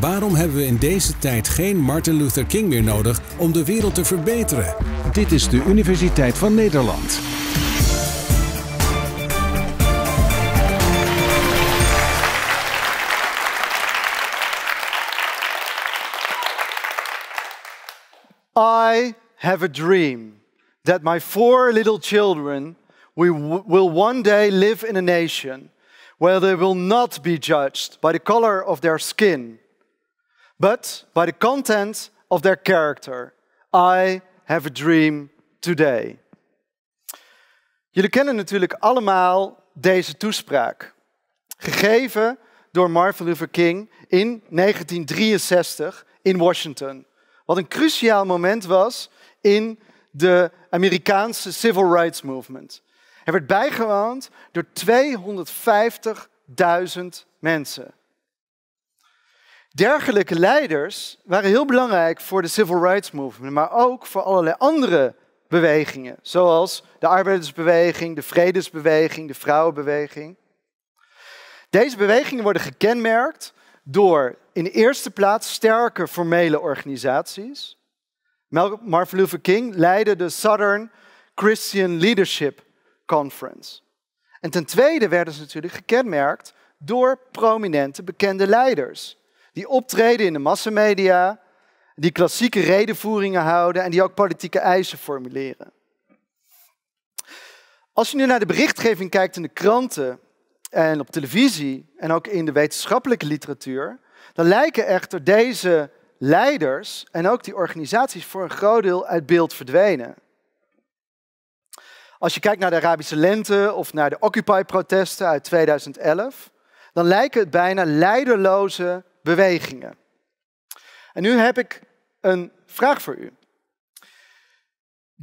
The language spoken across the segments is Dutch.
Waarom hebben we in deze tijd geen Martin Luther King meer nodig om de wereld te verbeteren? Dit is de Universiteit van Nederland. I have a dream that my four little children will one day live in a nation where they will not be judged by the color of their skin, but by the content of their character. I have a dream today. Jullie kennen natuurlijk allemaal deze toespraak, gegeven door Martin Luther King in 1963 in Washington. Wat een cruciaal moment was in de Amerikaanse Civil Rights Movement. Hij werd bijgewoond door 250.000 mensen. Dergelijke leiders waren heel belangrijk voor de Civil Rights Movement, maar ook voor allerlei andere bewegingen, zoals de arbeidersbeweging, de vredesbeweging, de vrouwenbeweging. Deze bewegingen worden gekenmerkt door in de eerste plaats sterke formele organisaties. Martin Luther King leidde de Southern Christian Leadership Conference. En ten tweede werden ze natuurlijk gekenmerkt door prominente bekende leiders. Die optreden in de massamedia, die klassieke redenvoeringen houden en die ook politieke eisen formuleren. Als je nu naar de berichtgeving kijkt in de kranten en op televisie en ook in de wetenschappelijke literatuur, dan lijken echter deze leiders en ook die organisaties voor een groot deel uit beeld verdwenen. Als je kijkt naar de Arabische lente of naar de Occupy-protesten uit 2011, dan lijken het bijna leiderloze bewegingen. En nu heb ik een vraag voor u.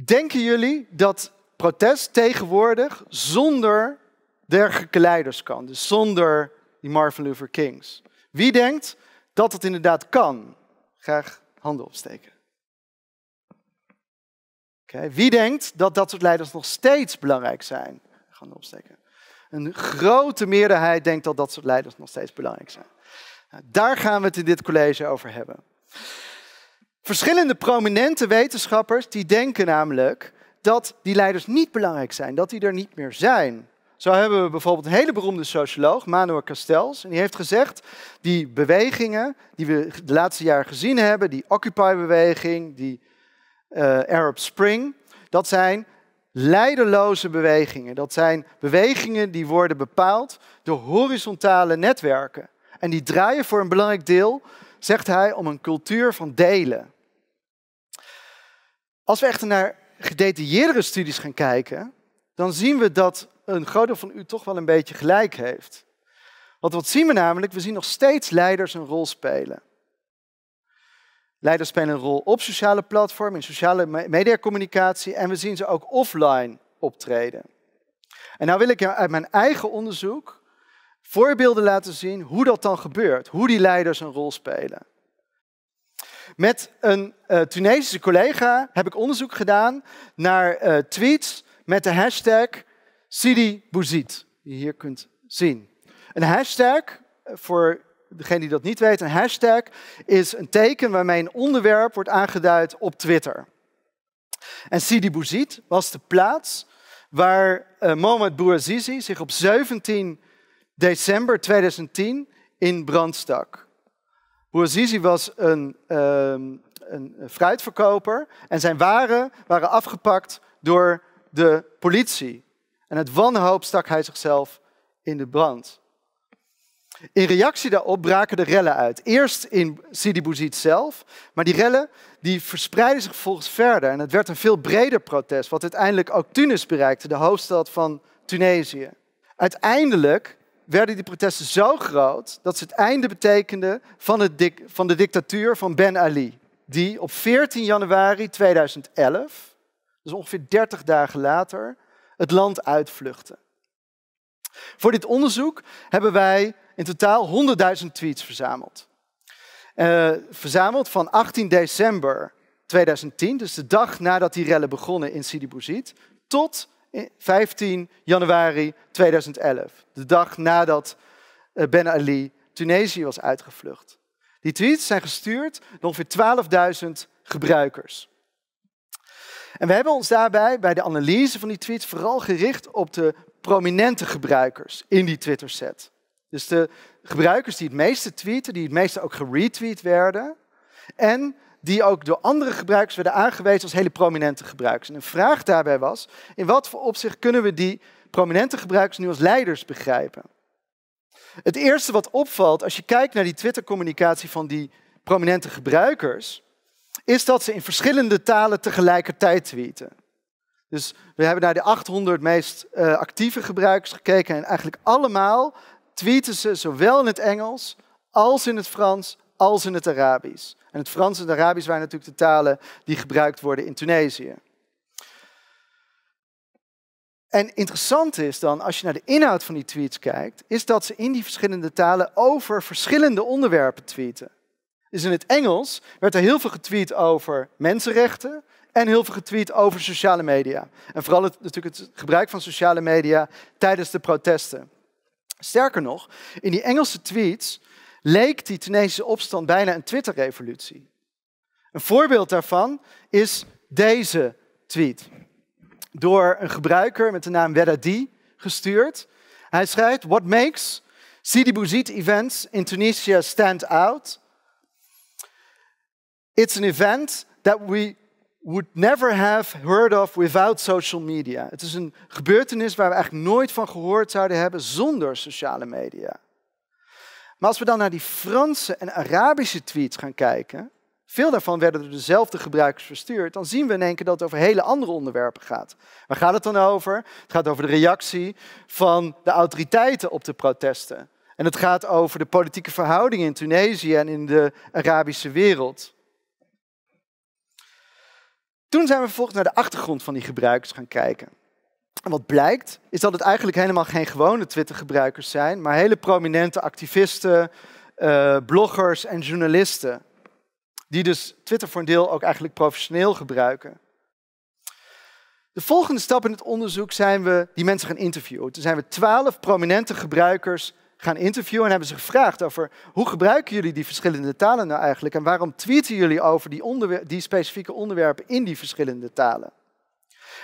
Denken jullie dat protest tegenwoordig zonder dergelijke leiders kan? Dus zonder die Martin Luther Kings. Wie denkt dat het inderdaad kan? Graag handen opsteken wie denkt dat dat soort leiders nog steeds belangrijk zijn? Gaan opsteken. Een grote meerderheid denkt dat dat soort leiders nog steeds belangrijk zijn. Nou, daar gaan we het in dit college over hebben. Verschillende prominente wetenschappers die denken namelijk dat die leiders niet belangrijk zijn, dat die er niet meer zijn. Zo hebben we bijvoorbeeld een hele beroemde socioloog, Manuel Castells, en die heeft gezegd, die bewegingen die we de laatste jaren gezien hebben, die Occupy-beweging, die eh, Arab Spring, dat zijn leideloze bewegingen. Dat zijn bewegingen die worden bepaald door horizontale netwerken. En die draaien voor een belangrijk deel, zegt hij, om een cultuur van delen. Als we echter naar gedetailleerdere studies gaan kijken, dan zien we dat een groot deel van u toch wel een beetje gelijk heeft. Want wat zien we namelijk? We zien nog steeds leiders een rol spelen. Leiders spelen een rol op sociale platformen, in sociale mediacommunicatie en we zien ze ook offline optreden. En nou wil ik uit mijn eigen onderzoek voorbeelden laten zien hoe dat dan gebeurt, hoe die leiders een rol spelen. Met een eh, Tunesische collega heb ik onderzoek gedaan naar eh, tweets met de hashtag Sidi Bouzid, die je hier kunt zien. Een hashtag, eh, voor degene die dat niet weet, een hashtag is een teken waarmee een onderwerp wordt aangeduid op Twitter. En Sidi Bouzid was de plaats waar eh, Mohamed Bouazizi zich op 17 december 2010 in brand stak. Bouazizi was een, ehm, een fruitverkoper en zijn waren waren afgepakt door de politie. En het wanhoop stak hij zichzelf in de brand. In reactie daarop braken de rellen uit. Eerst in Sidi Bouzid zelf, maar die rellen die verspreidden zich vervolgens verder. En het werd een veel breder protest, wat uiteindelijk ook Tunis bereikte, de hoofdstad van Tunesië. Uiteindelijk werden die protesten zo groot dat ze het einde betekenden van, het van de dictatuur van Ben Ali. Die op 14 januari 2011, dus ongeveer 30 dagen later, het land uitvluchtte. Voor dit onderzoek hebben wij in totaal 100.000 tweets verzameld. Eh, verzameld van 18 december 2010, dus de dag nadat die rellen begonnen in Sidi Bouzid, tot 15 eh, januari 2011, de dag nadat eh, Ben Ali Tunesië was uitgevlucht. Die tweets zijn gestuurd door ongeveer 12.000 gebruikers. En we hebben ons daarbij bij de analyse van die tweets vooral gericht op de prominente gebruikers in die Twitter-set. Dus de gebruikers die het meeste tweeten, die het meeste ook geretweet werden. En die ook door andere gebruikers werden aangewezen als hele prominente gebruikers. En een vraag daarbij was, in wat voor opzicht kunnen we die prominente gebruikers nu als leiders begrijpen? Het eerste wat opvalt als je kijkt naar die Twitter-communicatie van die prominente gebruikers, is dat ze in verschillende talen tegelijkertijd tweeten. Dus we hebben naar de 800 meest eh, actieve gebruikers gekeken en eigenlijk allemaal tweeten ze zowel in het Engels als in het Frans als in het Arabisch. En het Frans en het Arabisch waren natuurlijk de talen die gebruikt worden in Tunesië. En interessant is dan, als je naar de inhoud van die tweets kijkt, is dat ze in die verschillende talen over verschillende onderwerpen tweeten. Dus in het Engels werd er heel veel getweet over mensenrechten en heel veel getweet over sociale media. En vooral natuurlijk het gebruik van sociale media tijdens de protesten. Sterker nog, in die Engelse tweets leek die Tunesische opstand bijna een Twitter-revolutie. Een voorbeeld daarvan is deze tweet. Door een gebruiker met de naam Wedadi gestuurd. Hij schrijft: What makes Sidi Bouzid events in Tunisia stand out? It's an event that we would never have heard of without social media. Het is een gebeurtenis waar we eigenlijk nooit van gehoord zouden hebben zonder sociale media. Maar als we dan naar die Franse en Arabische tweets gaan kijken, veel daarvan werden door dezelfde gebruikers verstuurd, dan zien we in één keer dat het over hele andere onderwerpen gaat. Waar gaat het dan over? Het gaat over de reactie van de autoriteiten op de protesten. En het gaat over de politieke verhoudingen in Tunesië en in de Arabische wereld. Toen zijn we vervolgens naar de achtergrond van die gebruikers gaan kijken. En wat blijkt, is dat het eigenlijk helemaal geen gewone Twitter-gebruikers zijn, maar hele prominente activisten, eh, bloggers en journalisten. Die dus Twitter voor een deel ook eigenlijk professioneel gebruiken. De volgende stap in het onderzoek zijn we die mensen gaan interviewen. Toen zijn we twaalf prominente gebruikers gaan interviewen en hebben ze gevraagd over hoe gebruiken jullie die verschillende talen nou eigenlijk en waarom tweeten jullie over die, die specifieke onderwerpen in die verschillende talen.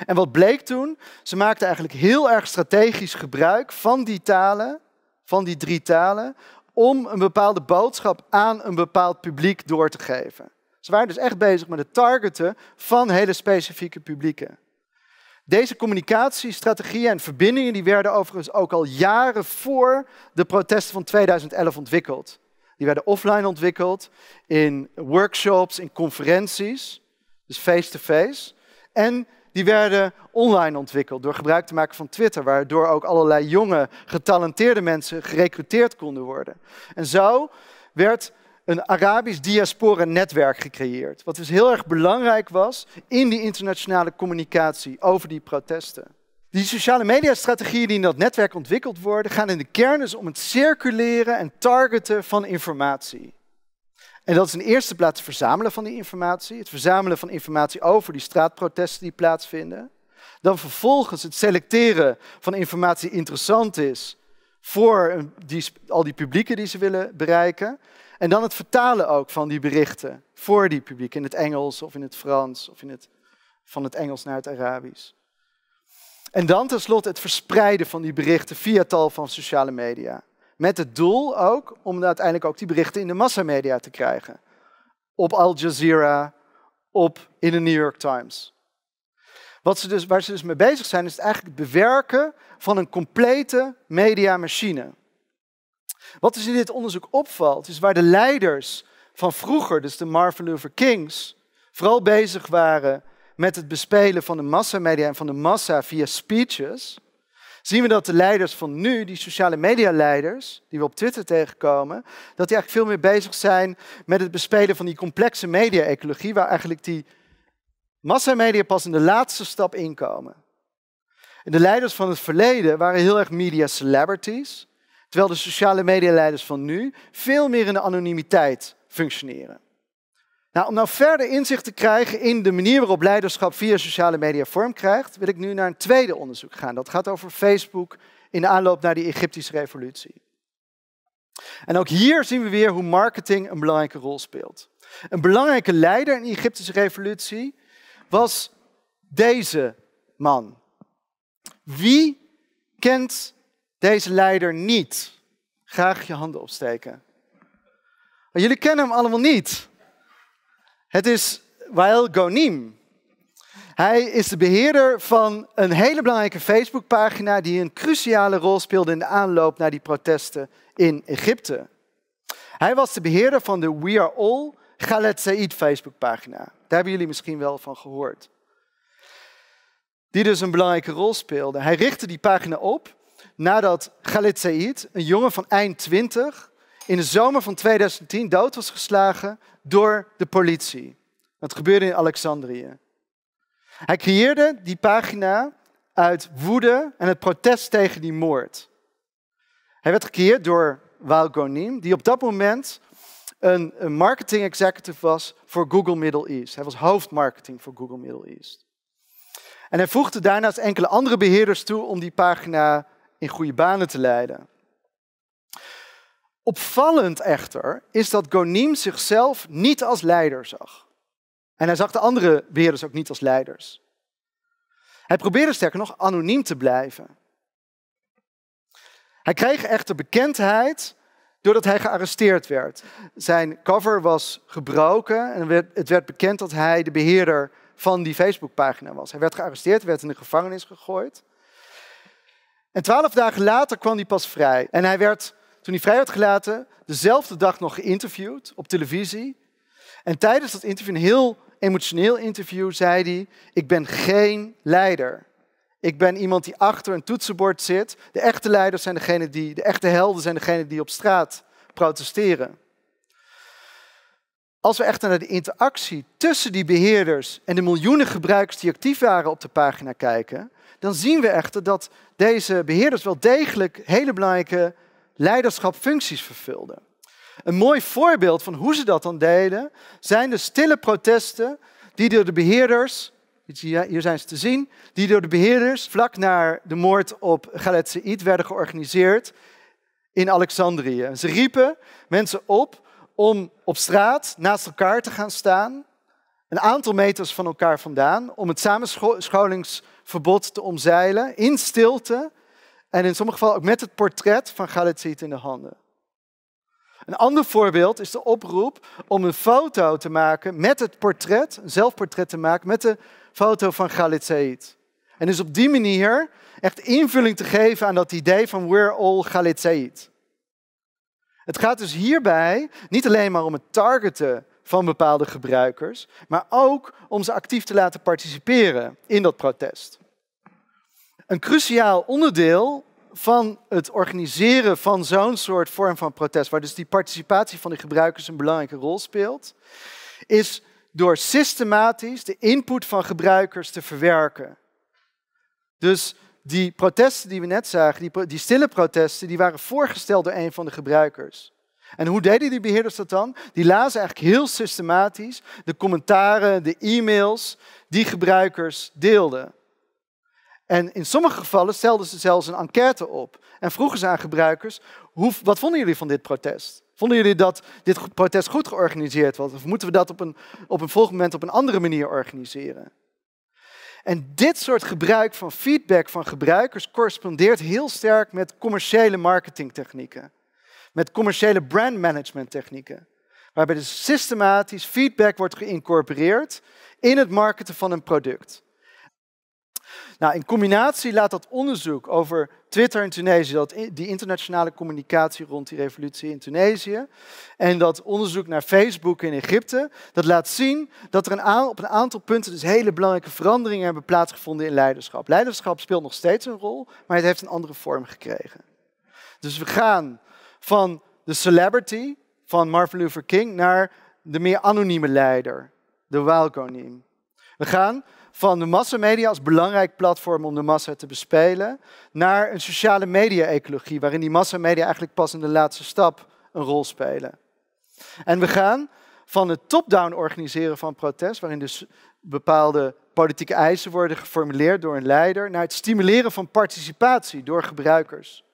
En wat bleek toen? Ze maakten eigenlijk heel erg strategisch gebruik van die talen, van die drie talen, om een bepaalde boodschap aan een bepaald publiek door te geven. Ze waren dus echt bezig met het targeten van hele specifieke publieken. Deze communicatiestrategieën en verbindingen die werden overigens ook al jaren voor de protesten van 2011 ontwikkeld. Die werden offline ontwikkeld in workshops, in conferenties, dus face-to-face. En die werden online ontwikkeld door gebruik te maken van Twitter, waardoor ook allerlei jonge, getalenteerde mensen gerecruiteerd konden worden. En zo werd een Arabisch diaspora-netwerk gecreëerd. Wat dus heel erg belangrijk was in die internationale communicatie over die protesten. Die sociale mediastrategieën die in dat netwerk ontwikkeld worden, gaan in de kern dus om het circuleren en targeten van informatie. En dat is in eerste plaats het verzamelen van die informatie, het verzamelen van informatie over die straatprotesten die plaatsvinden. Dan vervolgens het selecteren van informatie die interessant is voor die, al die publieken die ze willen bereiken. En dan het vertalen ook van die berichten voor die publiek in het Engels of in het Frans of in het, van het Engels naar het Arabisch. En dan tenslotte het verspreiden van die berichten via tal van sociale media. Met het doel ook om uiteindelijk ook die berichten in de massamedia te krijgen. Op Al Jazeera, op in de New York Times. Wat ze dus, waar ze dus mee bezig zijn, is eigenlijk het bewerken van een complete mediamachine. Wat dus in dit onderzoek opvalt, is waar de leiders van vroeger, dus de Marvel Luther Kings, vooral bezig waren met het bespelen van de massamedia en van de massa via speeches, zien we dat de leiders van nu, die sociale media leiders die we op Twitter tegenkomen, dat die eigenlijk veel meer bezig zijn met het bespelen van die complexe media-ecologie, waar eigenlijk die massamedia pas in de laatste stap inkomen. En de leiders van het verleden waren heel erg media celebrities. Terwijl de sociale medialeiders van nu veel meer in de anonimiteit functioneren. Nou, om nou verder inzicht te krijgen in de manier waarop leiderschap via sociale media vorm krijgt, wil ik nu naar een tweede onderzoek gaan. Dat gaat over Facebook in de aanloop naar die Egyptische revolutie. En ook hier zien we weer hoe marketing een belangrijke rol speelt. Een belangrijke leider in de Egyptische revolutie was deze man. Wie kent deze leider niet. Graag je handen opsteken. jullie kennen hem allemaal niet. Het is Wael Gonim. Hij is de beheerder van een hele belangrijke Facebookpagina die een cruciale rol speelde in de aanloop naar die protesten in Egypte. Hij was de beheerder van de We Are All Khaled Said Facebookpagina. Daar hebben jullie misschien wel van gehoord. Die dus een belangrijke rol speelde. Hij richtte die pagina op nadat Khalid Said, een jongen van eind 20, in de zomer van 2010 dood was geslagen door de politie. Dat gebeurde in Alexandrië. Hij creëerde die pagina uit woede en het protest tegen die moord. Hij werd gecreëerd door Waal Gonim, die op dat moment een, een marketing executive was voor Google Middle East. Hij was hoofdmarketing voor Google Middle East. En hij voegde daarnaast enkele andere beheerders toe om die pagina in goede banen te leiden. Opvallend echter is dat Goniem zichzelf niet als leider zag. En hij zag de andere beheerders ook niet als leiders. Hij probeerde sterker nog anoniem te blijven. Hij kreeg echter bekendheid doordat hij gearresteerd werd. Zijn cover was gebroken en het werd bekend dat hij de beheerder van die Facebookpagina was. Hij werd gearresteerd, werd in de gevangenis gegooid. En twaalf dagen later kwam hij pas vrij. En hij werd, toen hij vrij werd gelaten, dezelfde dag nog geïnterviewd op televisie. En tijdens dat interview, een heel emotioneel interview, zei hij: Ik ben geen leider. Ik ben iemand die achter een toetsenbord zit. De echte leiders zijn degene die, de echte helden zijn degene die op straat protesteren als we echter naar de interactie tussen die beheerders en de miljoenen gebruikers die actief waren op de pagina kijken, dan zien we echter dat deze beheerders wel degelijk hele belangrijke leiderschapfuncties vervulden. Een mooi voorbeeld van hoe ze dat dan deden zijn de stille protesten die door de beheerders, hier zijn ze te zien, die door de beheerders vlak na de moord op Galet Said werden georganiseerd in Alexandrië. Ze riepen mensen op om op straat naast elkaar te gaan staan, een aantal meters van elkaar vandaan, om het samenscholingsverbod te omzeilen, in stilte en in sommige gevallen ook met het portret van Khalid in de handen. Een ander voorbeeld is de oproep om een foto te maken met het portret, een zelfportret te maken met de foto van Galit Said. En dus op die manier echt invulling te geven aan dat idee van we're all Galit Said. Het gaat dus hierbij niet alleen maar om het targeten van bepaalde gebruikers, maar ook om ze actief te laten participeren in dat protest. Een cruciaal onderdeel van het organiseren van zo'n soort vorm van protest, waar dus die participatie van de gebruikers een belangrijke rol speelt, is door systematisch de input van gebruikers te verwerken. Dus die protesten die we net zagen, die, stille protesten, die waren voorgesteld door een van de gebruikers. En hoe deden die beheerders dat dan? Die lazen eigenlijk heel systematisch de commentaren, de e-mails die gebruikers deelden. En in sommige gevallen stelden ze zelfs een enquête op en vroegen ze aan gebruikers, hoe, wat vonden jullie van dit protest? Vonden jullie dat dit protest goed georganiseerd was? Of moeten we dat op een, op een volgend moment op een andere manier organiseren? En dit soort gebruik van feedback van gebruikers correspondeert heel sterk met commerciële marketingtechnieken. Met commerciële brandmanagementtechnieken, Waarbij dus systematisch feedback wordt geïncorporeerd in het marketen van een product. Nou, in combinatie laat dat onderzoek over Twitter in Tunesië, dat, die internationale communicatie rond die revolutie in Tunesië, en dat onderzoek naar Facebook in Egypte, dat laat zien dat er een op een aantal punten dus hele belangrijke veranderingen hebben plaatsgevonden in leiderschap. Leiderschap speelt nog steeds een rol, maar het heeft een andere vorm gekregen. Dus we gaan van de celebrity van Martin Luther King naar de meer anonieme leider, de Walgonim. We gaan van de massamedia als belangrijk platform om de massa te bespelen, naar een sociale media-ecologie, waarin die massamedia eigenlijk pas in de laatste stap een rol spelen. En we gaan van het top-down organiseren van protest, waarin dus bepaalde politieke eisen worden geformuleerd door een leider, naar het stimuleren van participatie door gebruikers.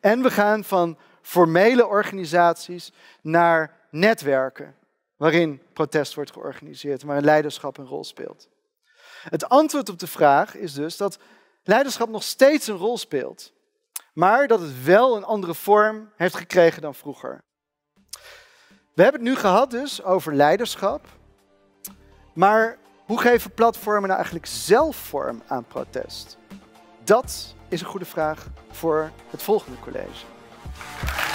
En we gaan van formele organisaties naar netwerken, waarin protest wordt georganiseerd, waarin leiderschap een rol speelt. Het antwoord op de vraag is dus dat leiderschap nog steeds een rol speelt, maar dat het wel een andere vorm heeft gekregen dan vroeger. We hebben het nu gehad dus over leiderschap, maar hoe geven platformen nou eigenlijk zelf vorm aan protest? Dat is een goede vraag voor het volgende college.